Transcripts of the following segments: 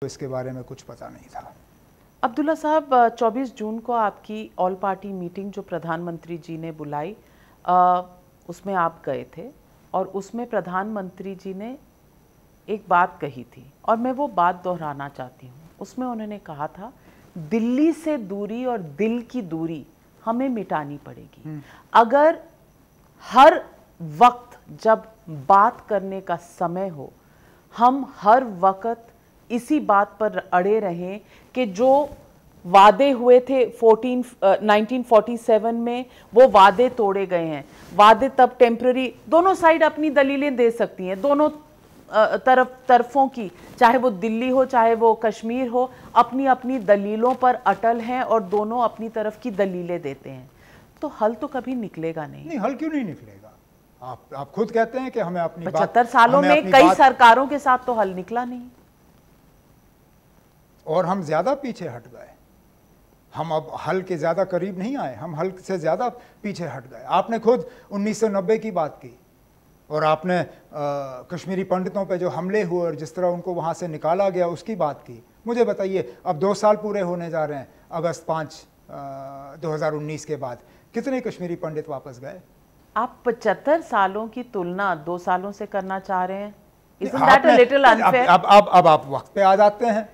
तो इसके बारे में कुछ पता नहीं था अब्दुल्ला साहब 24 जून को आपकी ऑल पार्टी मीटिंग जो प्रधानमंत्री जी ने बुलाई आ, उसमें आप गए थे और उसमें प्रधानमंत्री जी ने एक बात कही थी और मैं वो बात दोहराना चाहती हूँ उसमें उन्होंने कहा था दिल्ली से दूरी और दिल की दूरी हमें मिटानी पड़ेगी हम्म। अगर हर वक्त जब बात करने का समय हो हम हर वक्त इसी बात पर अड़े रहे कि जो वादे हुए थे 14 1947 में वो वादे तोड़े गए हैं वादे तब टेम्प्ररी दोनों साइड अपनी दलीलें दे सकती हैं दोनों तरफ तरफों की चाहे वो दिल्ली हो चाहे वो कश्मीर हो अपनी अपनी दलीलों पर अटल हैं और दोनों अपनी तरफ की दलीलें देते हैं तो हल तो कभी निकलेगा नहीं नहीं हल क्यों नहीं निकलेगा आप आप खुद कहते हैं कि हमें अपनी पचहत्तर सालों में कई सरकारों के साथ तो हल निकला नहीं और हम ज़्यादा पीछे हट गए हम अब हल के ज़्यादा करीब नहीं आए हम हल से ज़्यादा पीछे हट गए आपने खुद 1990 की बात की और आपने आ, कश्मीरी पंडितों पे जो हमले हुए और जिस तरह उनको वहाँ से निकाला गया उसकी बात की मुझे बताइए अब दो साल पूरे होने जा रहे हैं अगस्त पाँच दो हज़ार उन्नीस के बाद कितने कश्मीरी पंडित वापस गए आप पचहत्तर सालों की तुलना दो सालों से करना चाह रहे हैं अब अब अब आप वक्त पे आ जाते हैं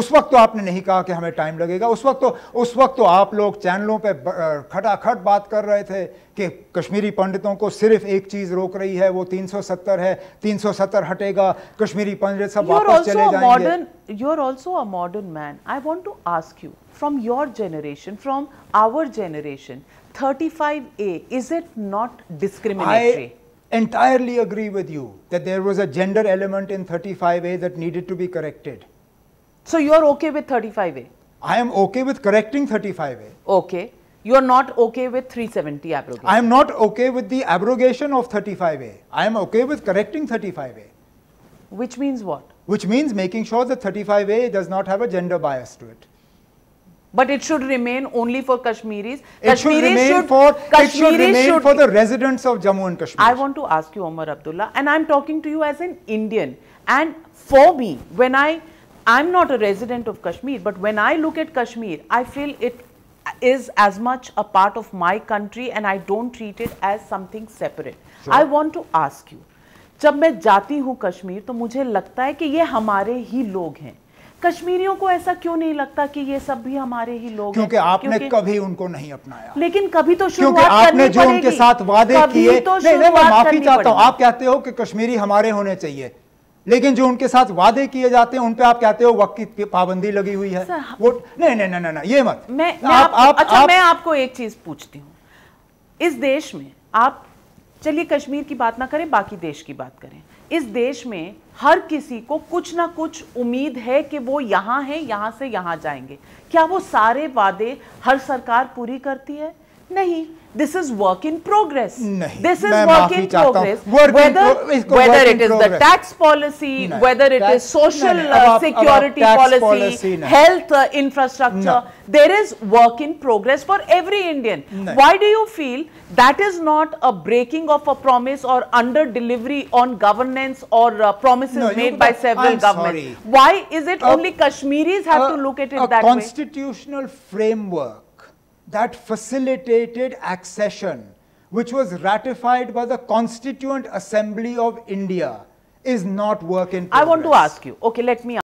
उस वक्त तो आपने नहीं कहा कि हमें टाइम लगेगा उस वक्त तो उस वक्त तो आप लोग चैनलों पे खटाखट बात कर रहे थे कि कश्मीरी पंडितों को सिर्फ एक चीज रोक रही है वो 370 है 370 हटेगा कश्मीरी पंडित सब वापस चले जाएंगे modern you are also a modern man I want to ask you from your generation from our generation thirty five A is it not discriminatory entirely agree with you that there was element in thirty five 35a that needed to be corrected So you are okay with 35A? I am okay with correcting 35A. Okay. You are not okay with 370 abrogation? I am not okay with the abrogation of 35A. I am okay with correcting 35A. Which means what? Which means making sure that 35A does not have a gender bias to it. But it should remain only for Kashmiris. It Kashmiris should remain, should, for, Kashmiris it should remain should, for the residents of Jammu and Kashmir. I want to ask you, Omar Abdullah, and I'm talking to you as an Indian. And for me, when I I'm not a resident of Kashmir, but when I look at Kashmir, I feel it is as much a part of my country and I don't treat it as something separate. Sure. I want to ask you, जब मैं जाती हूँ कश्मीर तो मुझे लगता है कि ये हमारे ही लोग हैं कश्मीरियों को ऐसा क्यों नहीं लगता कि ये सब भी हमारे ही लोग क्योंकि हैं आपने क्योंकि आपने कभी उनको नहीं अपनाया लेकिन कभी तो शुरुआत क्योंकि आपने जो उनके साथ वादे किए तो नहीं, नहीं, मैं माफी चाहता हूँ आप कहते हो कि कश्मीरी हमारे होने चाहिए लेकिन जो उनके साथ वादे किए जाते हैं उन पे आप कहते हो वक्त की पाबंदी लगी हुई है हाँ। वो नहीं नहीं नहीं नहीं ये मत मैं, मैं आप, आप, अच्छा आप, मैं आपको एक चीज पूछती हूँ इस देश में आप चलिए कश्मीर की बात ना करें बाकी देश की बात करें इस देश में हर किसी को कुछ ना कुछ उम्मीद है कि वो यहाँ है यहाँ से यहाँ जाएंगे क्या वो सारे वादे हर सरकार पूरी करती है नहीं this is work in progress this is work in progress whether it is the tax policy whether it is social security policy health infrastructure there is work in progress for every Indian why do you feel that is not a breaking of a promise or under delivery on governance or uh, promises made by several I'm governments. Sorry. Why is it only Kashmiris have to look at it that way? Constitutional framework that facilitated accession, which was ratified by the Constituent Assembly of India, is not work in progress. I want to ask you, okay, let me